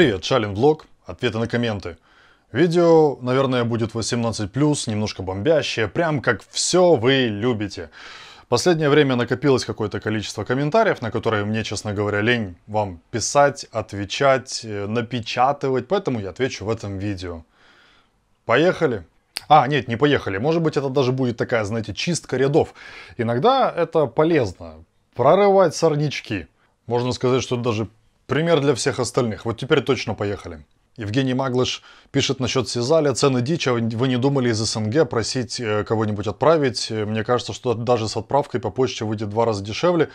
Привет, Шалим Влог, ответы на комменты. Видео, наверное, будет 18+, немножко бомбящее, прям как все вы любите. Последнее время накопилось какое-то количество комментариев, на которые мне, честно говоря, лень вам писать, отвечать, э, напечатывать, поэтому я отвечу в этом видео. Поехали! А, нет, не поехали. Может быть, это даже будет такая, знаете, чистка рядов. Иногда это полезно. Прорывать сорнячки. Можно сказать, что это даже Пример для всех остальных. Вот теперь точно поехали. Евгений Маглыш пишет насчет Сизаля. Цены дичь, а вы не думали из СНГ просить э, кого-нибудь отправить? Мне кажется, что даже с отправкой по почте выйдет в два раза дешевле.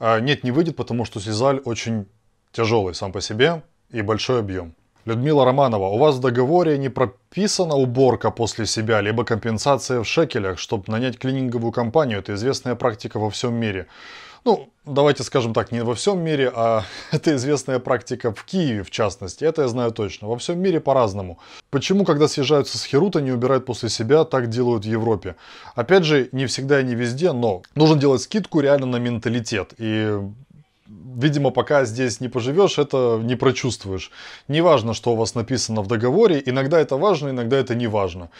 А, нет, не выйдет, потому что Сизаль очень тяжелый сам по себе и большой объем. Людмила Романова, у вас в договоре не прописана уборка после себя, либо компенсация в шекелях, чтобы нанять клининговую компанию. Это известная практика во всем мире. Ну, давайте скажем так, не во всем мире, а это известная практика в Киеве, в частности. Это я знаю точно. Во всем мире по-разному. Почему, когда съезжаются с Херута, не убирают после себя, так делают в Европе? Опять же, не всегда и не везде, но нужно делать скидку реально на менталитет. И видимо, пока здесь не поживешь, это не прочувствуешь. Неважно, что у вас написано в договоре, иногда это важно, иногда это не важно.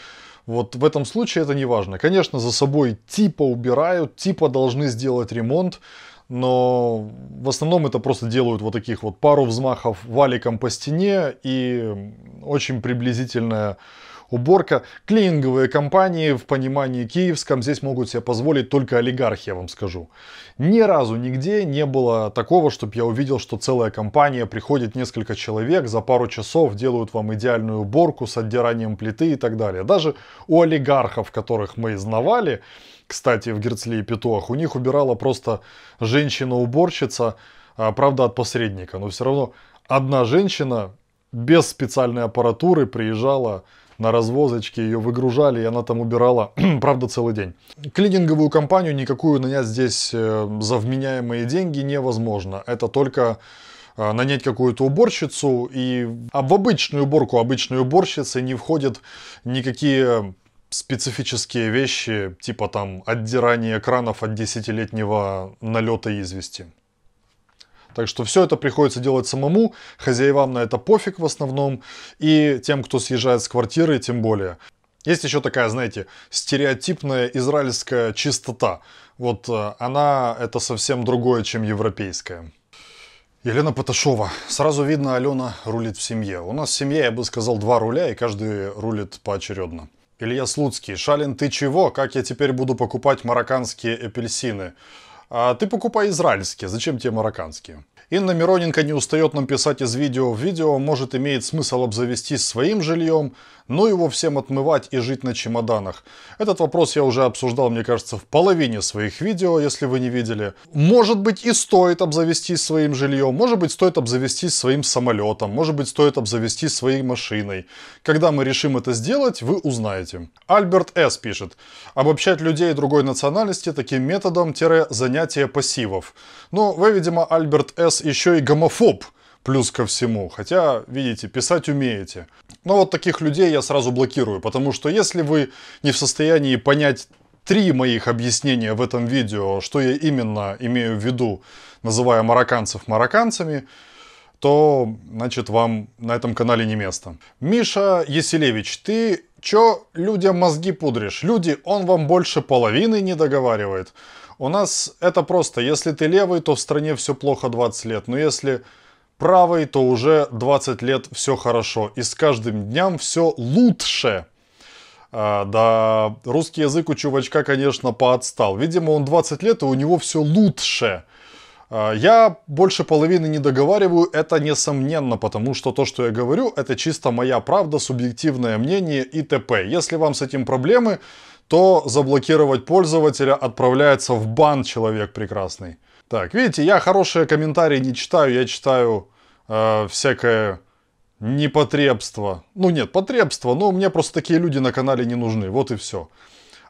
Вот в этом случае это не важно. Конечно, за собой типа убирают, типа должны сделать ремонт, но в основном это просто делают вот таких вот пару взмахов валиком по стене и очень приблизительная уборка. Клининговые компании в понимании киевском здесь могут себе позволить только олигархи, я вам скажу. Ни разу нигде не было такого, чтобы я увидел, что целая компания приходит несколько человек, за пару часов делают вам идеальную уборку с отдиранием плиты и так далее. Даже у олигархов, которых мы изнавали, кстати, в Герцле и Петуах, у них убирала просто женщина-уборщица, а, правда, от посредника, но все равно одна женщина без специальной аппаратуры приезжала на развозочке, ее выгружали, и она там убирала, правда, целый день. Клининговую компанию никакую нанять здесь э, за вменяемые деньги невозможно. Это только э, нанять какую-то уборщицу, и а в обычную уборку обычной уборщицы не входят никакие специфические вещи, типа там отдирание экранов от десятилетнего налета извести. Так что все это приходится делать самому, хозяевам на это пофиг в основном, и тем, кто съезжает с квартиры, тем более. Есть еще такая, знаете, стереотипная израильская чистота. Вот э, она это совсем другое, чем европейская. Елена Поташова. Сразу видно, Алена рулит в семье. У нас в семье, я бы сказал, два руля, и каждый рулит поочередно. Илья Слуцкий. Шалин, ты чего? Как я теперь буду покупать марокканские апельсины? А ты покупай израильские, зачем тебе марокканские? Инна Мироненко не устает нам писать из видео в видео, может имеет смысл обзавестись своим жильем, но ну, его всем отмывать и жить на чемоданах? Этот вопрос я уже обсуждал, мне кажется, в половине своих видео, если вы не видели. Может быть и стоит обзавестись своим жильем, может быть стоит обзавестись своим самолетом, может быть стоит обзавестись своей машиной. Когда мы решим это сделать, вы узнаете. Альберт С. пишет. Обобщать людей другой национальности таким методом-занятия пассивов. Но вы, видимо, Альберт С. еще и гомофоб – плюс ко всему. Хотя, видите, писать умеете. Но вот таких людей я сразу блокирую, потому что если вы не в состоянии понять три моих объяснения в этом видео, что я именно имею в виду, называя марокканцев марокканцами, то, значит, вам на этом канале не место. Миша Еселевич, ты чё людям мозги пудришь? Люди, он вам больше половины не договаривает. У нас это просто, если ты левый, то в стране все плохо 20 лет, но если правой, то уже 20 лет все хорошо. И с каждым днем все лучше. А, да, русский язык у чувачка, конечно, поотстал. Видимо, он 20 лет, и у него все лучше. А, я больше половины не договариваю, это несомненно, потому что то, что я говорю, это чисто моя правда, субъективное мнение и т.п. Если вам с этим проблемы, то заблокировать пользователя отправляется в бан человек прекрасный. Так, видите, я хорошие комментарии не читаю, я читаю э, всякое непотребство. Ну нет, потребство, но мне просто такие люди на канале не нужны, вот и все.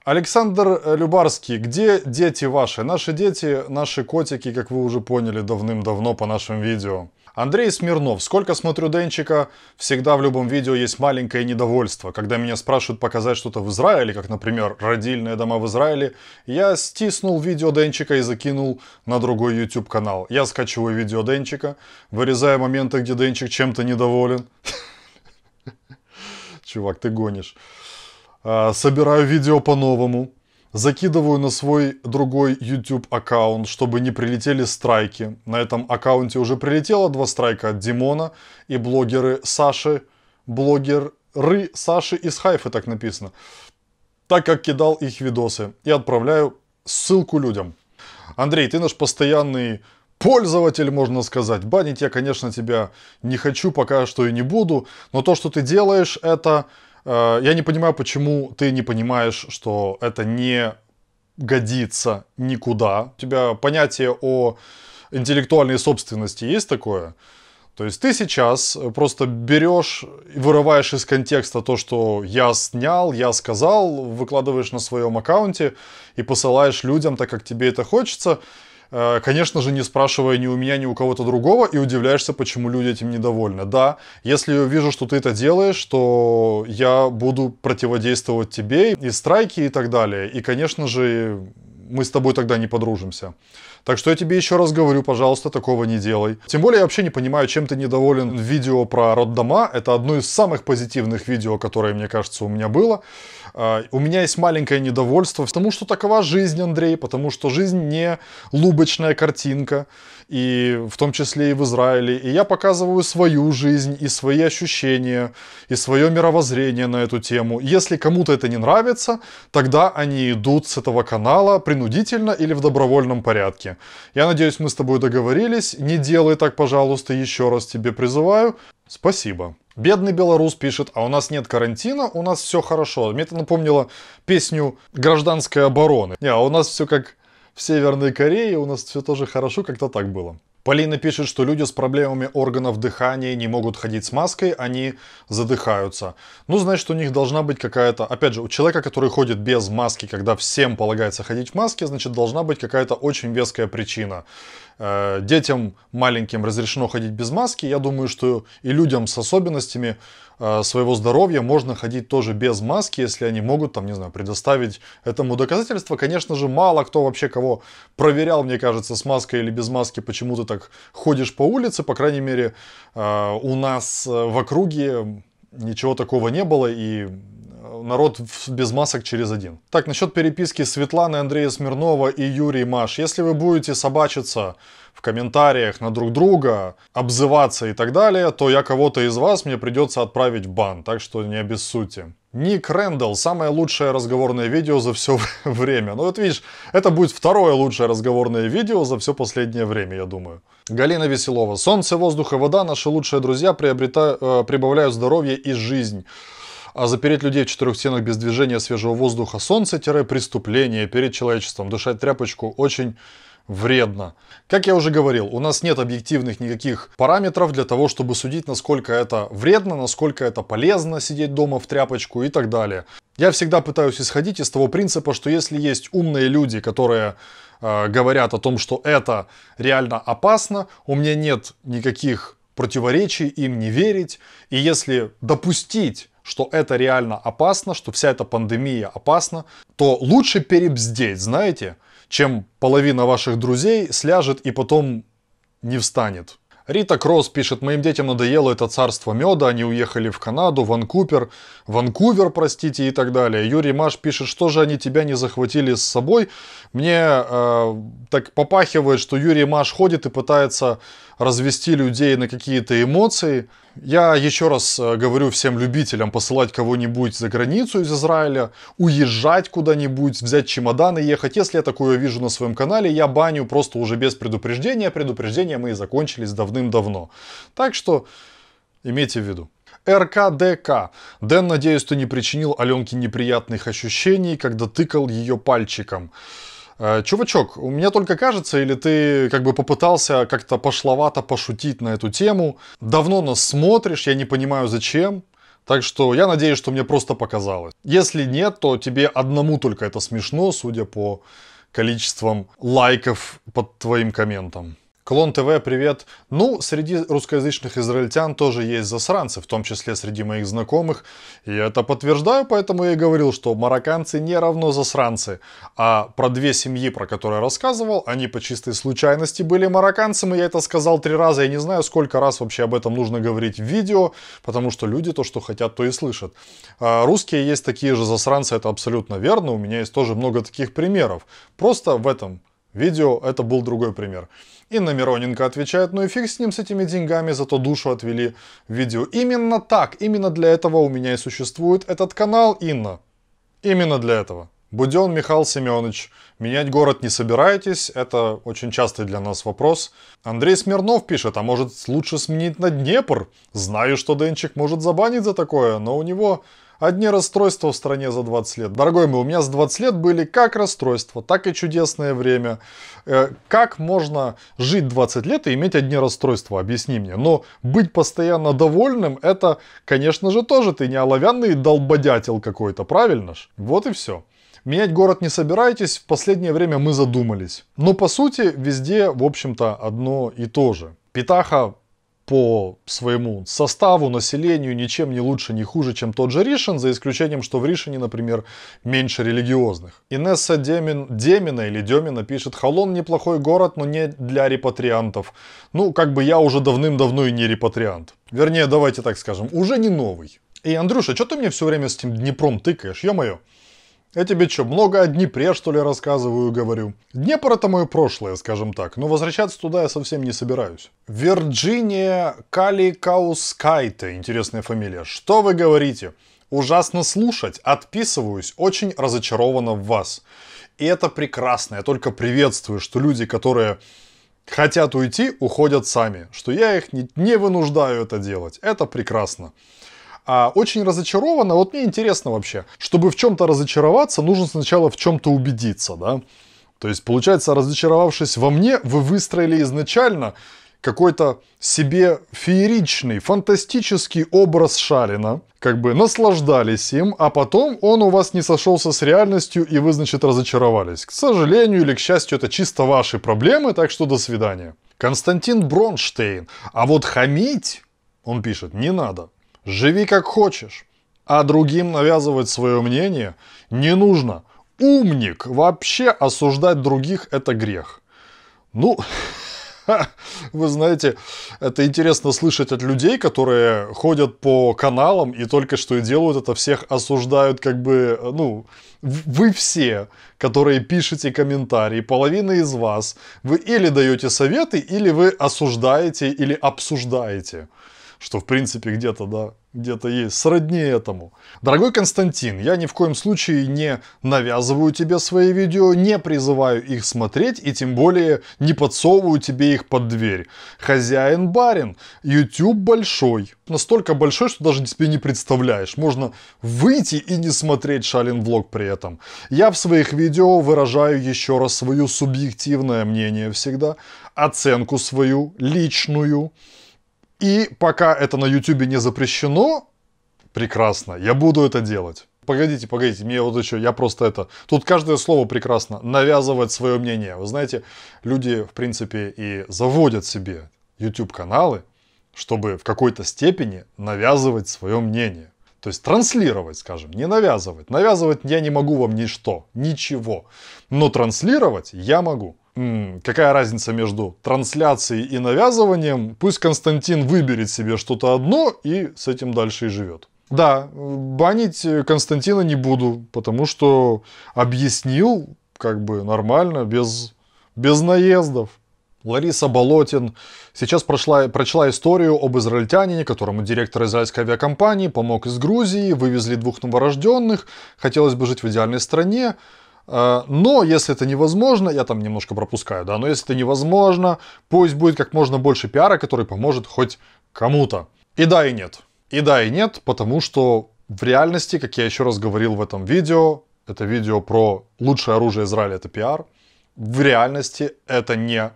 Александр э, Любарский, где дети ваши? Наши дети, наши котики, как вы уже поняли давным-давно по нашим видео. Андрей Смирнов. Сколько смотрю Денчика, всегда в любом видео есть маленькое недовольство. Когда меня спрашивают показать что-то в Израиле, как, например, родильные дома в Израиле, я стиснул видео Денчика и закинул на другой YouTube канал. Я скачиваю видео Денчика, вырезаю моменты, где Денчик чем-то недоволен. Чувак, ты гонишь. А, собираю видео по-новому. Закидываю на свой другой YouTube аккаунт, чтобы не прилетели страйки. На этом аккаунте уже прилетело два страйка от Димона и блогеры Саши, блогеры Саши из Хайфы так написано, так как кидал их видосы и отправляю ссылку людям. Андрей, ты наш постоянный пользователь, можно сказать. Банить я, конечно, тебя не хочу, пока что и не буду, но то, что ты делаешь, это Э, я не понимаю, почему ты не понимаешь, что это не годится никуда. У тебя понятие о интеллектуальной собственности есть такое? То есть ты сейчас просто берешь и вырываешь из контекста то, что я снял, я сказал, выкладываешь на своем аккаунте и посылаешь людям так, как тебе это хочется. Э, конечно же, не спрашивая ни у меня, ни у кого-то другого, и удивляешься, почему люди этим недовольны. Да, если я вижу, что ты это делаешь, то я буду противодействовать тебе, и страйки, и так далее. И, конечно же, мы с тобой тогда не подружимся. Так что я тебе еще раз говорю, пожалуйста, такого не делай. Тем более я вообще не понимаю, чем ты недоволен видео про роддома. Это одно из самых позитивных видео, которое, мне кажется, у меня было. А, у меня есть маленькое недовольство, потому что такова жизнь, Андрей, потому что жизнь не лубочная картинка и в том числе и в Израиле. И я показываю свою жизнь и свои ощущения, и свое мировоззрение на эту тему. Если кому-то это не нравится, тогда они идут с этого канала принудительно или в добровольном порядке. Я надеюсь, мы с тобой договорились. Не делай так, пожалуйста, еще раз тебе призываю. Спасибо. Бедный белорус пишет, а у нас нет карантина, у нас все хорошо. Мне это напомнило песню гражданской обороны. Не, а у нас все как в Северной Корее у нас все тоже хорошо, как-то так было. Полина пишет, что люди с проблемами органов дыхания не могут ходить с маской, они задыхаются. Ну, значит, у них должна быть какая-то... Опять же, у человека, который ходит без маски, когда всем полагается ходить в маске, значит, должна быть какая-то очень веская причина. Э, детям маленьким разрешено ходить без маски. Я думаю, что и людям с особенностями Э, своего здоровья можно ходить тоже без маски, если они могут, там, не знаю, предоставить этому доказательство. Конечно же, мало кто вообще кого проверял, мне кажется, с маской или без маски, почему ты так ходишь по улице. По крайней мере, э, у нас э, в округе ничего такого не было, и народ без масок через один. Так, насчет переписки Светланы, Андрея Смирнова и Юрий Маш. Если вы будете собачиться в комментариях на друг друга, обзываться и так далее, то я кого-то из вас мне придется отправить в бан, так что не обессудьте. Ник Рэндалл, самое лучшее разговорное видео за все время. Ну вот видишь, это будет второе лучшее разговорное видео за все последнее время, я думаю. Галина Веселова. Солнце, воздух и вода, наши лучшие друзья приобрета... Э, прибавляют здоровье и жизнь. А запереть людей в четырех стенах без движения свежего воздуха солнца-преступление перед человечеством. Дышать тряпочку очень вредно. Как я уже говорил, у нас нет объективных никаких параметров для того, чтобы судить, насколько это вредно, насколько это полезно сидеть дома в тряпочку и так далее. Я всегда пытаюсь исходить из того принципа, что если есть умные люди, которые э, говорят о том, что это реально опасно, у меня нет никаких противоречий им не верить, и если допустить что это реально опасно, что вся эта пандемия опасна, то лучше перебздеть, знаете, чем половина ваших друзей сляжет и потом не встанет. Рита Кросс пишет, моим детям надоело это царство меда, они уехали в Канаду, Ванкупер, Ванкувер, простите, и так далее. Юрий Маш пишет, что же они тебя не захватили с собой. Мне э, так попахивает, что Юрий Маш ходит и пытается развести людей на какие-то эмоции. Я еще раз э, говорю всем любителям посылать кого-нибудь за границу из Израиля, уезжать куда-нибудь, взять чемодан и ехать. Если я такое вижу на своем канале, я баню просто уже без предупреждения. Предупреждения мы и закончились давным-давно. Так что имейте в виду. РКДК. Дэн, надеюсь, ты не причинил Аленке неприятных ощущений, когда тыкал ее пальчиком. Э, чувачок, у меня только кажется, или ты как бы попытался как-то пошловато пошутить на эту тему. Давно нас смотришь, я не понимаю зачем. Так что я надеюсь, что мне просто показалось. Если нет, то тебе одному только это смешно, судя по количеством лайков под твоим комментом. Клон ТВ, привет. Ну, среди русскоязычных израильтян тоже есть засранцы, в том числе среди моих знакомых. И это подтверждаю, поэтому я и говорил, что марокканцы не равно засранцы. А про две семьи, про которые я рассказывал, они по чистой случайности были марокканцами. Я это сказал три раза. Я не знаю, сколько раз вообще об этом нужно говорить в видео, потому что люди то, что хотят, то и слышат. А русские есть такие же засранцы, это абсолютно верно. У меня есть тоже много таких примеров. Просто в этом Видео – это был другой пример. Инна Мироненко отвечает, ну и фиг с ним, с этими деньгами, зато душу отвели в видео. Именно так, именно для этого у меня и существует этот канал, Инна. Именно для этого. Буден Михаил Семенович, менять город не собираетесь? Это очень частый для нас вопрос. Андрей Смирнов пишет, а может лучше сменить на Днепр? Знаю, что Денчик может забанить за такое, но у него Одни расстройства в стране за 20 лет. Дорогой мой, у меня с 20 лет были как расстройства, так и чудесное время. Э, как можно жить 20 лет и иметь одни расстройства, объясни мне. Но быть постоянно довольным, это, конечно же, тоже ты не оловянный долбодятел какой-то, правильно ж? Вот и все. Менять город не собираетесь, в последнее время мы задумались. Но по сути везде, в общем-то, одно и то же. Питаха по своему составу, населению ничем не лучше, не хуже, чем тот же Ришин, за исключением, что в Ришине, например, меньше религиозных. Инесса Демин, Демина или Демина пишет, Холон неплохой город, но не для репатриантов. Ну, как бы я уже давным-давно и не репатриант. Вернее, давайте так скажем, уже не новый. И, Андрюша, что ты мне все время с этим Днепром тыкаешь, ё-моё? Я тебе что, много о Днепре, что ли, рассказываю, говорю? Днепр это мое прошлое, скажем так, но возвращаться туда я совсем не собираюсь. Вирджиния Каликаускайте, интересная фамилия. Что вы говорите? Ужасно слушать, отписываюсь, очень разочарована в вас. И это прекрасно, я только приветствую, что люди, которые хотят уйти, уходят сами, что я их не, не вынуждаю это делать. Это прекрасно а очень разочарована. Вот мне интересно вообще, чтобы в чем-то разочароваться, нужно сначала в чем-то убедиться, да? То есть, получается, разочаровавшись во мне, вы выстроили изначально какой-то себе фееричный, фантастический образ Шарина, как бы наслаждались им, а потом он у вас не сошелся с реальностью, и вы, значит, разочаровались. К сожалению или к счастью, это чисто ваши проблемы, так что до свидания. Константин Бронштейн. А вот хамить, он пишет, не надо. Живи как хочешь, а другим навязывать свое мнение не нужно. Умник! Вообще осуждать других – это грех. Ну, вы знаете, это интересно слышать от людей, которые ходят по каналам и только что и делают это, всех осуждают как бы, ну, вы все, которые пишете комментарии, половина из вас, вы или даете советы, или вы осуждаете, или обсуждаете что в принципе где-то, да, где-то есть, сродни этому. Дорогой Константин, я ни в коем случае не навязываю тебе свои видео, не призываю их смотреть и тем более не подсовываю тебе их под дверь. Хозяин барин, YouTube большой. Настолько большой, что даже тебе не представляешь. Можно выйти и не смотреть Шалин Влог при этом. Я в своих видео выражаю еще раз свое субъективное мнение всегда, оценку свою, личную. И пока это на YouTube не запрещено, прекрасно, я буду это делать. Погодите, погодите, мне вот еще, я просто это... Тут каждое слово прекрасно, навязывать свое мнение. Вы знаете, люди, в принципе, и заводят себе YouTube-каналы, чтобы в какой-то степени навязывать свое мнение. То есть транслировать, скажем, не навязывать. Навязывать я не могу вам ничто, ничего. Но транслировать я могу какая разница между трансляцией и навязыванием, пусть Константин выберет себе что-то одно и с этим дальше и живет. Да, банить э, Константина не буду, потому что объяснил как бы нормально, без, без наездов. Лариса Болотин сейчас прошла, прочла историю об израильтянине, которому директор израильской авиакомпании помог из Грузии, вывезли двух новорожденных, хотелось бы жить в идеальной стране, а, но если это невозможно, я там немножко пропускаю, да, но если это невозможно, пусть будет как можно больше пиара, который поможет хоть кому-то. И да, и нет. И да, и нет, потому что в реальности, как я еще раз говорил в этом видео, это видео про лучшее оружие Израиля это пиар, в реальности это не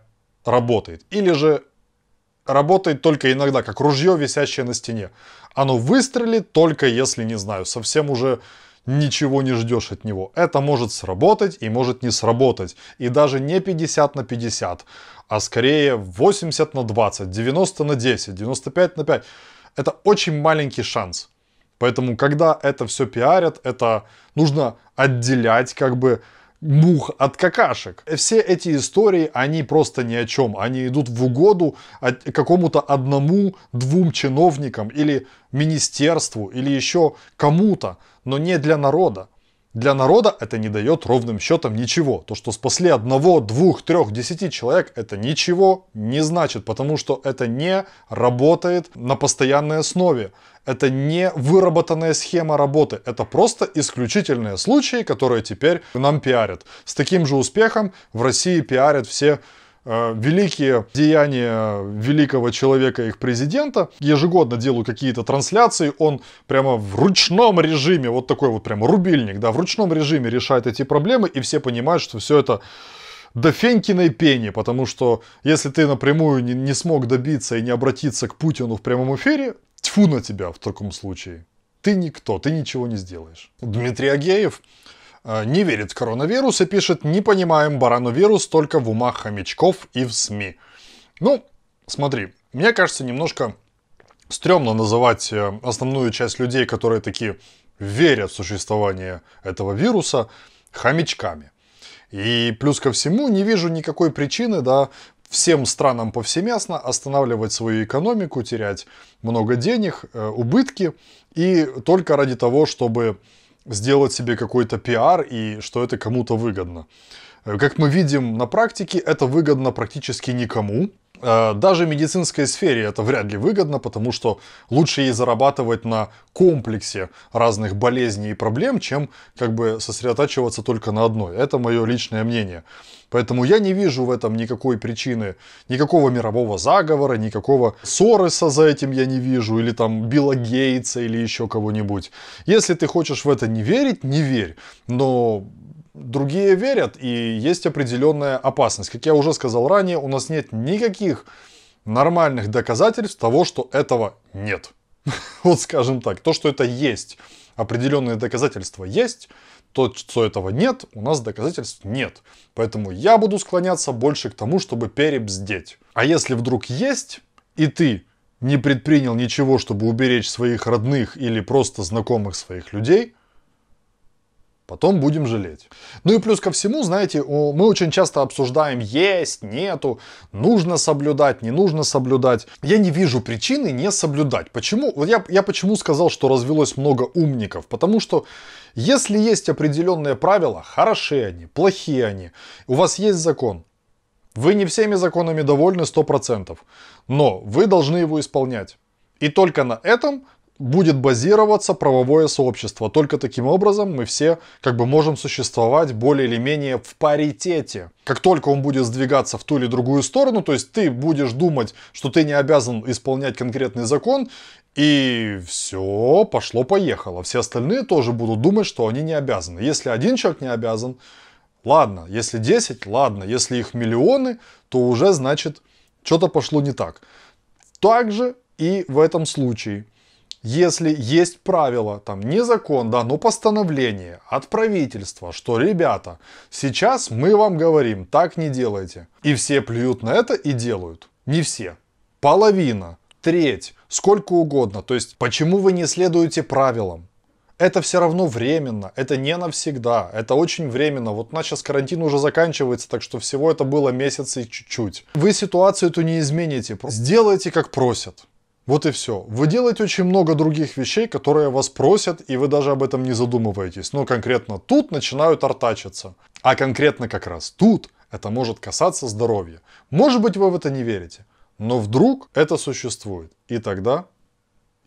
работает. Или же работает только иногда, как ружье, висящее на стене. Оно выстрелит только если, не знаю, совсем уже ничего не ждешь от него. Это может сработать и может не сработать. И даже не 50 на 50, а скорее 80 на 20, 90 на 10, 95 на 5. Это очень маленький шанс. Поэтому, когда это все пиарят, это нужно отделять как бы мух от какашек. Все эти истории, они просто ни о чем. Они идут в угоду какому-то одному, двум чиновникам или министерству, или еще кому-то, но не для народа. Для народа это не дает ровным счетом ничего. То, что спасли одного, двух, трех, десяти человек, это ничего не значит, потому что это не работает на постоянной основе. Это не выработанная схема работы. Это просто исключительные случаи, которые теперь нам пиарят. С таким же успехом в России пиарят все Э, великие деяния великого человека, их президента. Ежегодно делаю какие-то трансляции, он прямо в ручном режиме, вот такой вот прямо рубильник, да, в ручном режиме решает эти проблемы, и все понимают, что все это до фенькиной пени, потому что если ты напрямую не, не смог добиться и не обратиться к Путину в прямом эфире, тьфу на тебя в таком случае. Ты никто, ты ничего не сделаешь. Дмитрий Агеев Э, не верит в коронавирус и пишет «Не понимаем барановирус только в умах хомячков и в СМИ». Ну, смотри, мне кажется, немножко стрёмно называть э, основную часть людей, которые такие верят в существование этого вируса, хомячками. И плюс ко всему, не вижу никакой причины, да, всем странам повсеместно останавливать свою экономику, терять много денег, э, убытки, и только ради того, чтобы сделать себе какой-то пиар и что это кому-то выгодно. Э, как мы видим на практике, это выгодно практически никому. Э, даже в медицинской сфере это вряд ли выгодно, потому что лучше ей зарабатывать на комплексе разных болезней и проблем, чем как бы сосредотачиваться только на одной. Это мое личное мнение. Поэтому я не вижу в этом никакой причины, никакого мирового заговора, никакого Сороса за этим я не вижу, или там Билла Гейтса, или еще кого-нибудь. Если ты хочешь в это не верить, не верь. Но другие верят, и есть определенная опасность. Как я уже сказал ранее, у нас нет никаких нормальных доказательств того, что этого нет. Вот скажем так, то, что это есть, определенные доказательства есть, то, что этого нет, у нас доказательств нет. Поэтому я буду склоняться больше к тому, чтобы перебздеть. А если вдруг есть, и ты не предпринял ничего, чтобы уберечь своих родных или просто знакомых своих людей – Потом будем жалеть. Ну и плюс ко всему, знаете, мы очень часто обсуждаем есть, нету, нужно соблюдать, не нужно соблюдать. Я не вижу причины не соблюдать. Почему? Вот я, я почему сказал, что развелось много умников? Потому что если есть определенные правила, хороши они, плохие они, у вас есть закон, вы не всеми законами довольны 100%, но вы должны его исполнять. И только на этом будет базироваться правовое сообщество. Только таким образом мы все как бы можем существовать более или менее в паритете. Как только он будет сдвигаться в ту или другую сторону, то есть ты будешь думать, что ты не обязан исполнять конкретный закон, и все, пошло-поехало. Все остальные тоже будут думать, что они не обязаны. Если один человек не обязан, ладно. Если 10, ладно. Если их миллионы, то уже значит что-то пошло не так. Также и в этом случае если есть правило, там не закон, да, но постановление от правительства, что, ребята, сейчас мы вам говорим, так не делайте. И все плюют на это и делают. Не все. Половина, треть, сколько угодно. То есть, почему вы не следуете правилам? это все равно временно, это не навсегда, это очень временно. Вот у нас сейчас карантин уже заканчивается, так что всего это было месяц и чуть-чуть. Вы ситуацию эту не измените, сделайте как просят. Вот и все. Вы делаете очень много других вещей, которые вас просят, и вы даже об этом не задумываетесь. Но конкретно тут начинают артачиться. А конкретно как раз тут это может касаться здоровья. Может быть, вы в это не верите. Но вдруг это существует. И тогда...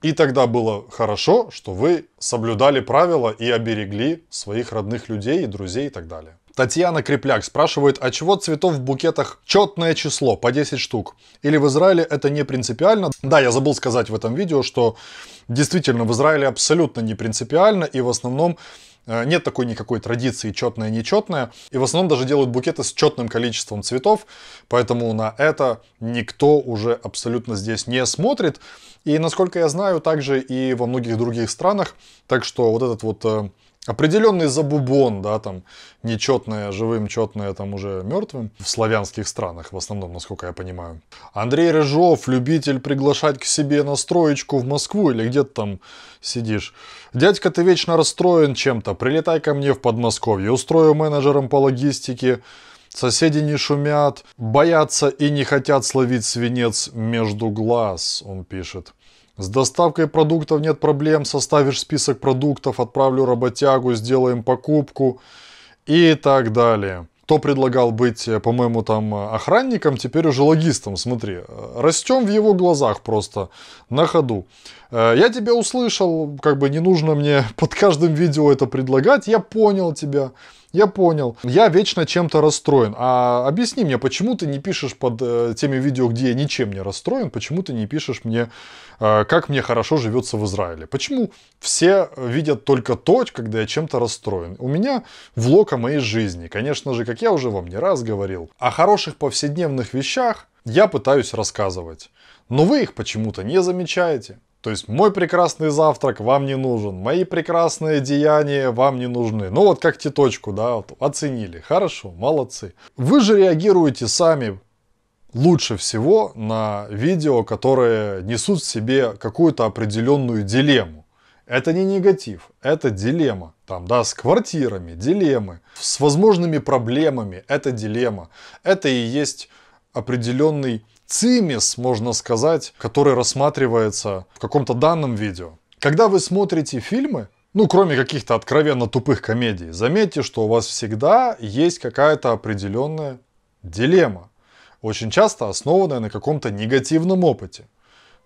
И тогда было хорошо, что вы соблюдали правила и оберегли своих родных людей друзей и так далее. Татьяна Крепляк спрашивает, а чего цветов в букетах четное число, по 10 штук? Или в Израиле это не принципиально? Да, я забыл сказать в этом видео, что действительно в Израиле абсолютно не принципиально и в основном э, нет такой никакой традиции четное нечетное И в основном даже делают букеты с четным количеством цветов. Поэтому на это никто уже абсолютно здесь не смотрит. И насколько я знаю, также и во многих других странах. Так что вот этот вот э, определенный забубон, да, там, нечетное живым, четное там уже мертвым, в славянских странах в основном, насколько я понимаю. Андрей Рыжов, любитель приглашать к себе на строечку в Москву или где-то там сидишь. Дядька, ты вечно расстроен чем-то, прилетай ко мне в Подмосковье, устрою менеджером по логистике, Соседи не шумят, боятся и не хотят словить свинец между глаз, он пишет. С доставкой продуктов нет проблем, составишь список продуктов, отправлю работягу, сделаем покупку и так далее. Кто предлагал быть, э, по-моему, там э, охранником, теперь уже логистом, смотри. Э, Растем в его глазах просто на ходу. Э, я тебя услышал, как бы не нужно мне под каждым видео это предлагать. Я понял тебя. Я понял. Я вечно чем-то расстроен. А объясни мне, почему ты не пишешь под э, теми видео, где я ничем не расстроен, почему ты не пишешь мне, э, как мне хорошо живется в Израиле? Почему все видят только то, когда я чем-то расстроен? У меня влог о моей жизни. Конечно же, как я уже вам не раз говорил, о хороших повседневных вещах я пытаюсь рассказывать. Но вы их почему-то не замечаете. То есть мой прекрасный завтрак вам не нужен, мои прекрасные деяния вам не нужны. Ну вот как теточку, да, вот, оценили. Хорошо, молодцы. Вы же реагируете сами лучше всего на видео, которые несут в себе какую-то определенную дилемму. Это не негатив, это дилемма. Там, да, с квартирами, дилеммы, с возможными проблемами, это дилемма. Это и есть определенный цимис, можно сказать, который рассматривается в каком-то данном видео. Когда вы смотрите фильмы, ну, кроме каких-то откровенно тупых комедий, заметьте, что у вас всегда есть какая-то определенная дилемма, очень часто основанная на каком-то негативном опыте.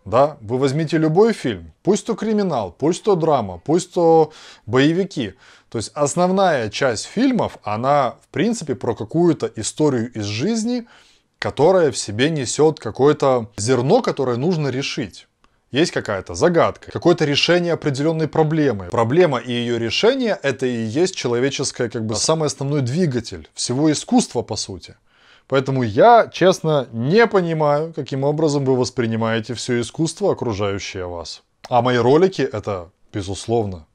Да, вы возьмите любой фильм, пусть то криминал, пусть то драма, пусть то боевики. То есть основная часть фильмов, она в принципе про какую-то историю из жизни, которая в себе несет какое-то зерно, которое нужно решить. Есть какая-то загадка, какое-то решение определенной проблемы. Проблема и ее решение – это и есть человеческое, как бы, самый основной двигатель всего искусства, по сути. Поэтому я, честно, не понимаю, каким образом вы воспринимаете все искусство, окружающее вас. А мои ролики – это, безусловно,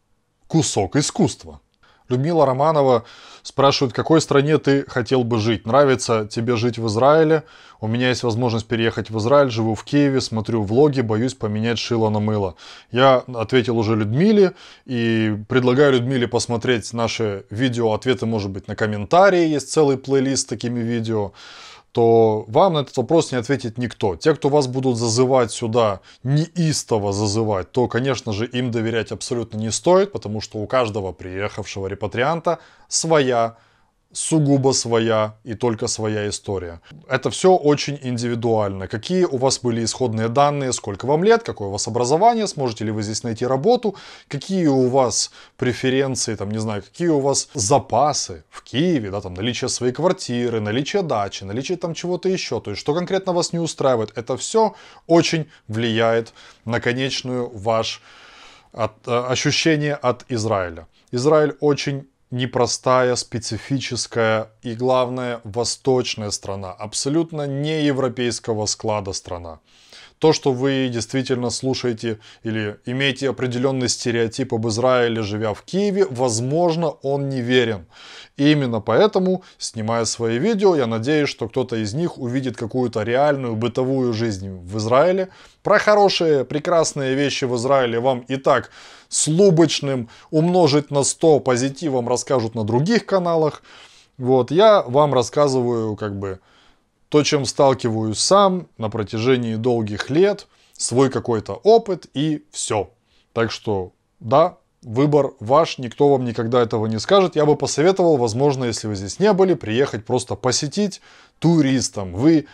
кусок искусства. Людмила Романова спрашивает, в какой стране ты хотел бы жить? Нравится тебе жить в Израиле? У меня есть возможность переехать в Израиль, живу в Киеве, смотрю влоги, боюсь поменять шило на мыло. Я ответил уже Людмиле и предлагаю Людмиле посмотреть наши видео, ответы, может быть, на комментарии, есть целый плейлист с такими видео то вам на этот вопрос не ответит никто. Те, кто вас будут зазывать сюда, неистово зазывать, то, конечно же, им доверять абсолютно не стоит, потому что у каждого приехавшего репатрианта своя сугубо своя и только своя история. Это все очень индивидуально. Какие у вас были исходные данные, сколько вам лет, какое у вас образование, сможете ли вы здесь найти работу, какие у вас преференции, там, не знаю, какие у вас запасы в Киеве, да, там, наличие своей квартиры, наличие дачи, наличие там чего-то еще, то есть, что конкретно вас не устраивает, это все очень влияет на конечную ваш от, а, а, ощущение от Израиля. Израиль очень непростая, специфическая и, главное, восточная страна, абсолютно не европейского склада страна то, что вы действительно слушаете или имеете определенный стереотип об Израиле, живя в Киеве, возможно, он не верен. И именно поэтому, снимая свои видео, я надеюсь, что кто-то из них увидит какую-то реальную бытовую жизнь в Израиле. Про хорошие, прекрасные вещи в Израиле вам и так с лубочным умножить на 100 позитивом расскажут на других каналах. Вот, я вам рассказываю как бы то, чем сталкиваюсь сам на протяжении долгих лет, свой какой-то опыт и все. Так что, да, выбор ваш, никто вам никогда этого не скажет. Я бы посоветовал, возможно, если вы здесь не были, приехать просто посетить туристам. Вы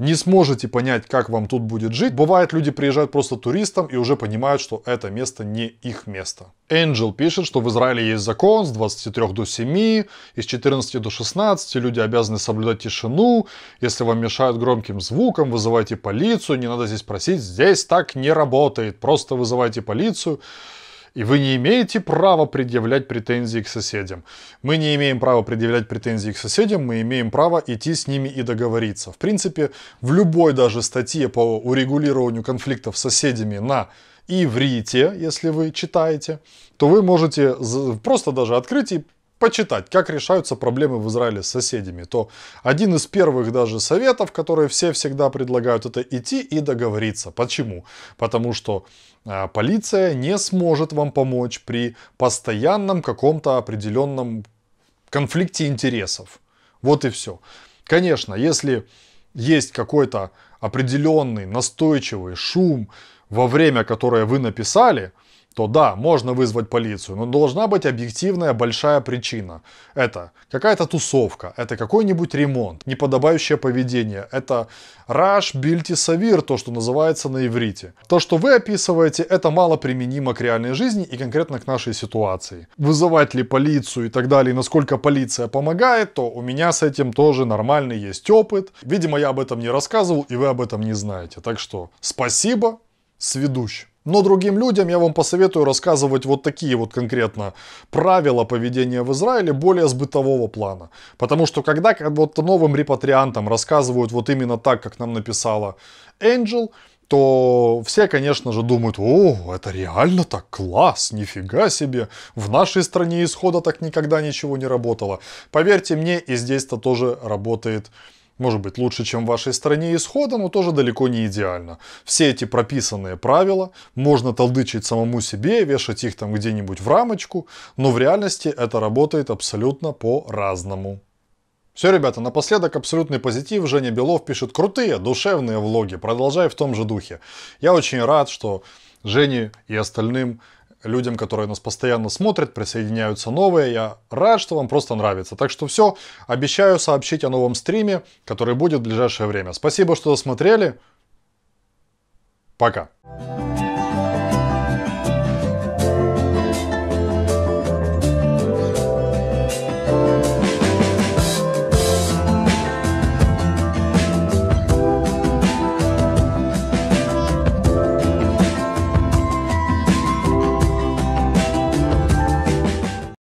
не сможете понять, как вам тут будет жить. Бывает, люди приезжают просто туристам и уже понимают, что это место не их место. Angel пишет, что в Израиле есть закон с 23 до 7, из 14 до 16 люди обязаны соблюдать тишину. Если вам мешают громким звуком, вызывайте полицию, не надо здесь просить, здесь так не работает, просто вызывайте полицию и вы не имеете права предъявлять претензии к соседям. Мы не имеем права предъявлять претензии к соседям, мы имеем право идти с ними и договориться. В принципе, в любой даже статье по урегулированию конфликтов с соседями на иврите, если вы читаете, то вы можете просто даже открыть и почитать, как решаются проблемы в Израиле с соседями, то один из первых даже советов, которые все всегда предлагают, это идти и договориться. Почему? Потому что а, полиция не сможет вам помочь при постоянном каком-то определенном конфликте интересов. Вот и все. Конечно, если есть какой-то определенный настойчивый шум во время, которое вы написали – то да, можно вызвать полицию, но должна быть объективная большая причина. Это какая-то тусовка, это какой-нибудь ремонт, неподобающее поведение, это раш бильти савир, то, что называется на иврите. То, что вы описываете, это мало применимо к реальной жизни и конкретно к нашей ситуации. Вызывать ли полицию и так далее, насколько полиция помогает, то у меня с этим тоже нормальный есть опыт. Видимо, я об этом не рассказывал, и вы об этом не знаете. Так что спасибо, сведущ. Но другим людям я вам посоветую рассказывать вот такие вот конкретно правила поведения в Израиле более с бытового плана. Потому что когда вот новым репатриантам рассказывают вот именно так, как нам написала Angel, то все, конечно же, думают, о, это реально так класс, нифига себе, в нашей стране исхода так никогда ничего не работало. Поверьте мне, и здесь-то тоже работает может быть лучше, чем в вашей стране исхода, но тоже далеко не идеально. Все эти прописанные правила можно толдычить самому себе, вешать их там где-нибудь в рамочку, но в реальности это работает абсолютно по-разному. Все, ребята, напоследок абсолютный позитив. Женя Белов пишет крутые, душевные влоги. Продолжай в том же духе. Я очень рад, что Жене и остальным людям, которые нас постоянно смотрят, присоединяются новые. Я рад, что вам просто нравится. Так что все, обещаю сообщить о новом стриме, который будет в ближайшее время. Спасибо, что досмотрели. Пока.